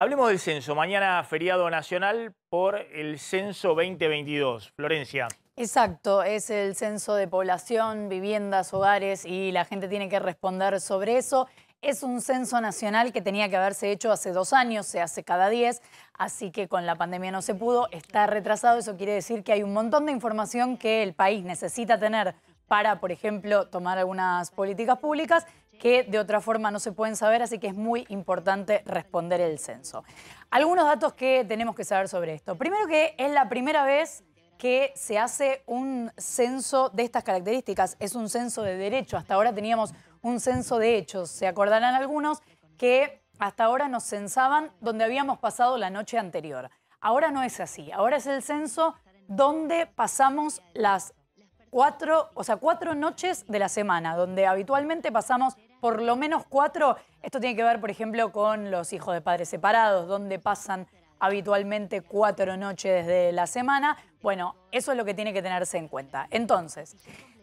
Hablemos del censo. Mañana feriado nacional por el censo 2022. Florencia. Exacto, es el censo de población, viviendas, hogares y la gente tiene que responder sobre eso. Es un censo nacional que tenía que haberse hecho hace dos años, se hace cada diez, así que con la pandemia no se pudo, está retrasado, eso quiere decir que hay un montón de información que el país necesita tener para, por ejemplo, tomar algunas políticas públicas que de otra forma no se pueden saber, así que es muy importante responder el censo. Algunos datos que tenemos que saber sobre esto. Primero que es la primera vez que se hace un censo de estas características, es un censo de derecho. Hasta ahora teníamos un censo de hechos, se acordarán algunos que hasta ahora nos censaban donde habíamos pasado la noche anterior. Ahora no es así, ahora es el censo donde pasamos las cuatro, o sea, cuatro noches de la semana, donde habitualmente pasamos por lo menos cuatro. Esto tiene que ver, por ejemplo, con los hijos de padres separados, donde pasan habitualmente cuatro noches de la semana. Bueno, eso es lo que tiene que tenerse en cuenta. Entonces,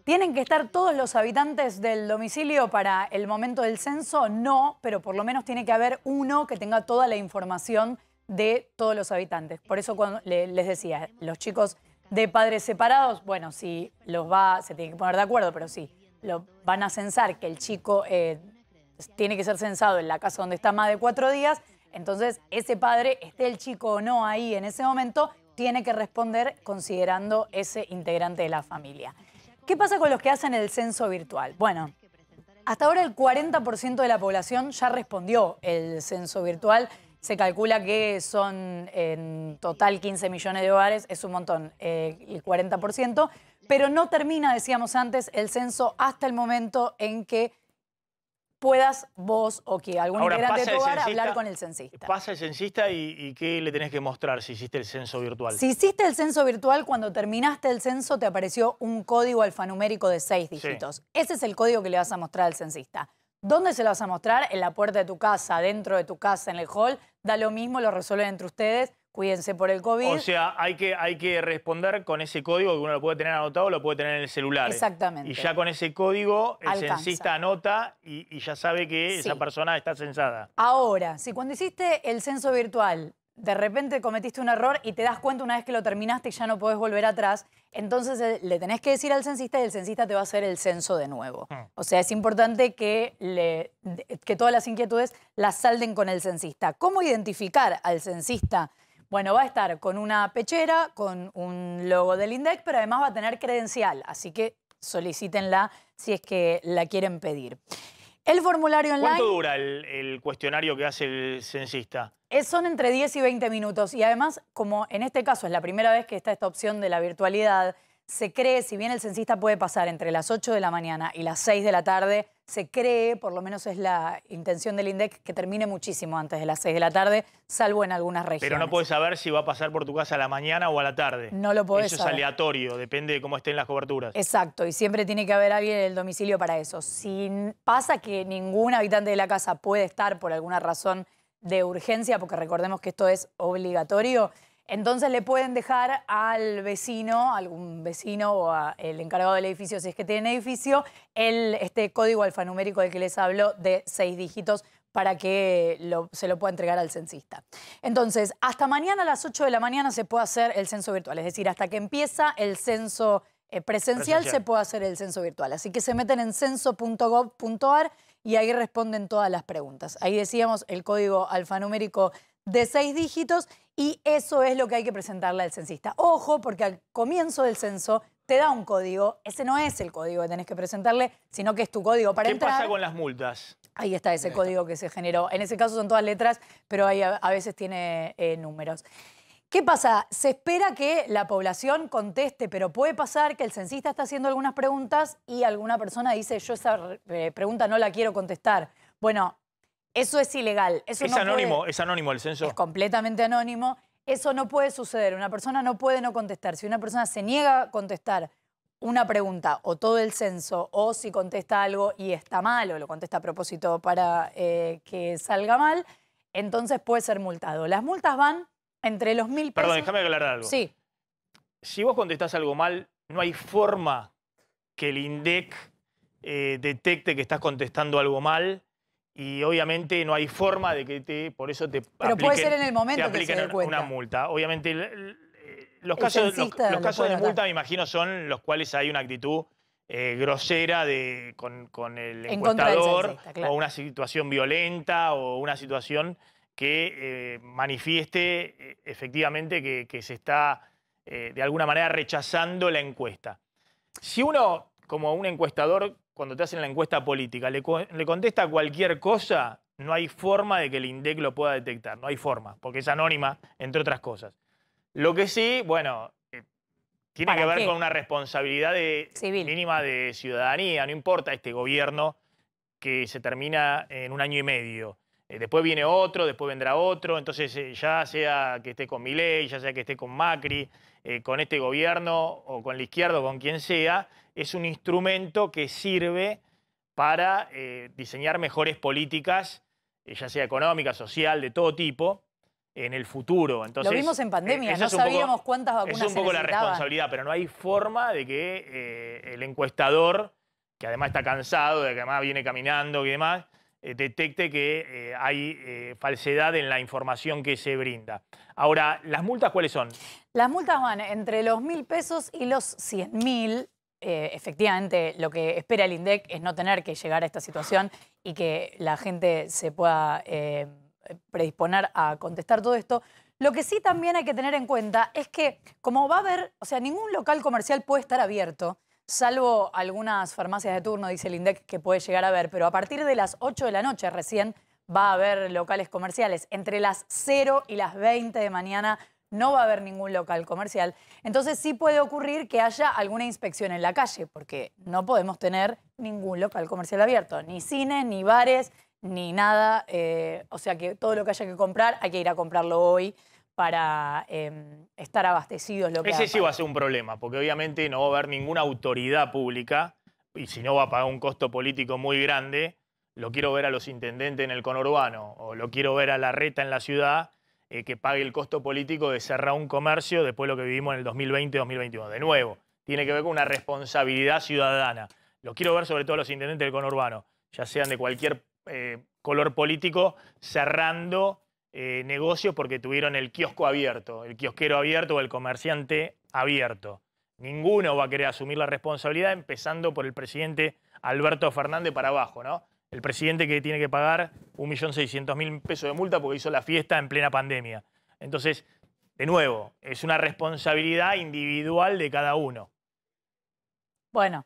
¿tienen que estar todos los habitantes del domicilio para el momento del censo? No, pero por lo menos tiene que haber uno que tenga toda la información de todos los habitantes. Por eso cuando les decía, los chicos de padres separados, bueno, si los va, se tiene que poner de acuerdo, pero sí, van a censar, que el chico eh, tiene que ser censado en la casa donde está más de cuatro días, entonces ese padre, esté el chico o no ahí en ese momento, tiene que responder considerando ese integrante de la familia. ¿Qué pasa con los que hacen el censo virtual? Bueno, hasta ahora el 40% de la población ya respondió el censo virtual. Se calcula que son en total 15 millones de hogares, es un montón, eh, el 40%. Pero no termina, decíamos antes, el censo hasta el momento en que puedas vos o que algún integrante de tu hogar hablar con el censista. Pasa el censista y, qué le tenés que mostrar si hiciste el censo virtual. Si hiciste el censo virtual, cuando terminaste el censo te apareció un código alfanumérico de seis dígitos. Ese es el código que le vas a mostrar al censista. ¿Dónde se lo vas a mostrar? En la puerta de tu casa, dentro de tu casa, en el hall. Da lo mismo, lo resuelven entre ustedes cuídense por el COVID. O sea, hay que, hay que responder con ese código que uno lo puede tener anotado, o lo puede tener en el celular. ¿eh? Exactamente. Y ya con ese código el censista anota y, ya sabe que esa persona está censada. Ahora, si cuando hiciste el censo virtual de repente cometiste un error y te das cuenta una vez que lo terminaste y ya no podés volver atrás, entonces eh, le tenés que decir al censista y el censista te va a hacer el censo de nuevo. Mm. O sea, es importante que, que todas las inquietudes las salden con el censista. ¿Cómo identificar al censista? Bueno, va a estar con una pechera, con un logo del INDEC, pero además va a tener credencial, así que solicítenla si es que la quieren pedir. El formulario online... ¿Cuánto dura el, cuestionario que hace el censista? son entre 10 y 20 minutos y además, como en este caso es la primera vez que está esta opción de la virtualidad, se cree, si bien el censista puede pasar entre las 8 de la mañana y las 6 de la tarde se cree, por lo menos es la intención del INDEC, que termine muchísimo antes de las 6 de la tarde, salvo en algunas regiones. Pero no puedes saber si va a pasar por tu casa a la mañana o a la tarde. No lo saber. Eso es aleatorio, depende de cómo estén las coberturas. Exacto, y siempre tiene que haber alguien en el domicilio para eso. Si pasa que ningún habitante de la casa puede estar por alguna razón de urgencia, porque recordemos que esto es obligatorio, entonces le pueden dejar al vecino, algún vecino o al encargado del edificio, si es que tienen edificio, el, este código alfanumérico del que les hablo de seis dígitos para que se lo pueda entregar al censista. Entonces, hasta mañana a las 8 de la mañana se puede hacer el censo virtual, es decir, hasta que empieza el censo eh, presencial, presencial se puede hacer el censo virtual. Así que se meten en censo.gov.ar y ahí responden todas las preguntas. Ahí decíamos el código alfanumérico de seis dígitos y eso es lo que hay que presentarle al censista. Ojo, porque al comienzo del censo te da un código, ese no es el código que tenés que presentarle, sino que es tu código para empezar entrar. ¿Qué pasa con las multas? Ahí está ese código que se generó. En ese caso son todas letras, pero ahí a, veces tiene eh, números. ¿Qué pasa? Se espera que la población conteste, pero puede pasar que el censista está haciendo algunas preguntas y alguna persona dice, yo esa eh, pregunta no la quiero contestar. Bueno, eso es ilegal. es anónimo, es anónimo el censo. Es completamente anónimo. Eso no puede suceder. Una persona no puede no contestar. Si una persona se niega a contestar una pregunta o todo el censo o si contesta algo y está mal o lo contesta a propósito para eh, que salga mal, entonces puede ser multado. Las multas van entre los mil pesos. Perdón, déjame aclarar algo. Sí. Si vos contestás algo mal, no hay forma que el INDEC eh, detecte que estás contestando algo mal y obviamente no hay forma de que te, por eso te Pero puede ser en el momento una, multa. Obviamente eh, los casos, los, casos de multa me imagino son los cuales hay una actitud eh, grosera de, con, el encuestador o una situación violenta o una situación que eh, manifieste efectivamente que, se está de alguna manera rechazando la encuesta. Si uno, como un encuestador, cuando te hacen la encuesta política, le, contesta cualquier cosa, no hay forma de que el INDEC lo pueda detectar, no hay forma, porque es anónima, entre otras cosas. Lo que sí, bueno, eh, tiene que ver con una responsabilidad mínima de ciudadanía, no importa este gobierno que se termina en un año y medio. Eh, después viene otro, después vendrá otro. Entonces, eh, ya sea que esté con Milei, ya sea que esté con Macri, eh, con este gobierno o con la izquierda o con quien sea, es un instrumento que sirve para diseñar mejores políticas, ya sea económica, social, de todo tipo en el futuro. Entonces, Lo vimos en pandemia, no sabíamos cuántas vacunas Es un poco la responsabilidad, pero no hay forma de que el encuestador, que además está cansado, de que además viene caminando y demás, eh, detecte que eh, hay eh, falsedad en la información que se brinda. Ahora, ¿las multas cuáles son? Las multas van entre los mil pesos y los cien mil. efectivamente, lo que espera el INDEC es no tener que llegar a esta situación y que la gente se pueda predisponer a contestar todo esto. Lo que sí también hay que tener en cuenta es que como va a haber, o sea, ningún local comercial puede estar abierto, salvo algunas farmacias de turno, dice el INDEC, que puede llegar a ver, pero a partir de las 8 de la noche recién va a haber locales comerciales. Entre las 0 y las 20 de mañana no va a haber ningún local comercial. Entonces sí puede ocurrir que haya alguna inspección en la calle, porque no podemos tener ningún local comercial abierto, ni cine, ni bares, ni nada. Eh, o sea que todo lo que haya que comprar hay que ir a comprarlo hoy para em, estar abastecidos. Lo que Ese sí va a ser un problema, porque obviamente no va a haber ninguna autoridad pública y si no va a pagar un costo político muy grande. Lo quiero ver a los intendentes en el conurbano o lo quiero ver a la reta en la ciudad eh, que pague el costo político de cerrar un comercio después de lo que vivimos en el 2020-2021. De nuevo, tiene que ver con una responsabilidad ciudadana. Lo quiero ver sobre todo a los intendentes del conurbano, ya sean de cualquier eh, color político, cerrando eh, negocio porque tuvieron el kiosco abierto, el kiosquero abierto o el comerciante abierto. Ninguno va a querer asumir la responsabilidad, empezando por el presidente Alberto Fernández para abajo, ¿no? El presidente que tiene que pagar 1.600.000 pesos de multa porque hizo la fiesta en plena pandemia. Entonces, de nuevo, es una responsabilidad individual de cada uno. Bueno,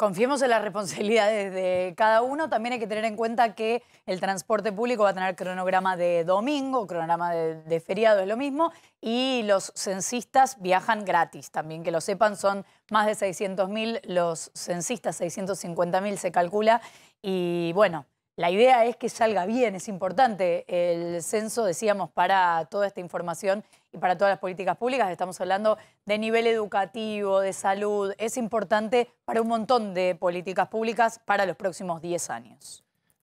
Confiemos en las responsabilidades de cada uno. También hay que tener en cuenta que el transporte público va a tener cronograma de domingo, cronograma de, feriado, es lo mismo. Y los censistas viajan gratis. También que lo sepan, son más de 600.000 los censistas, 650.000 se calcula. Y bueno, la idea es que salga bien, es importante el censo, decíamos, para toda esta información y para todas las políticas públicas. Estamos hablando de nivel educativo, de salud. Es importante para un montón de políticas públicas para los próximos 10 años.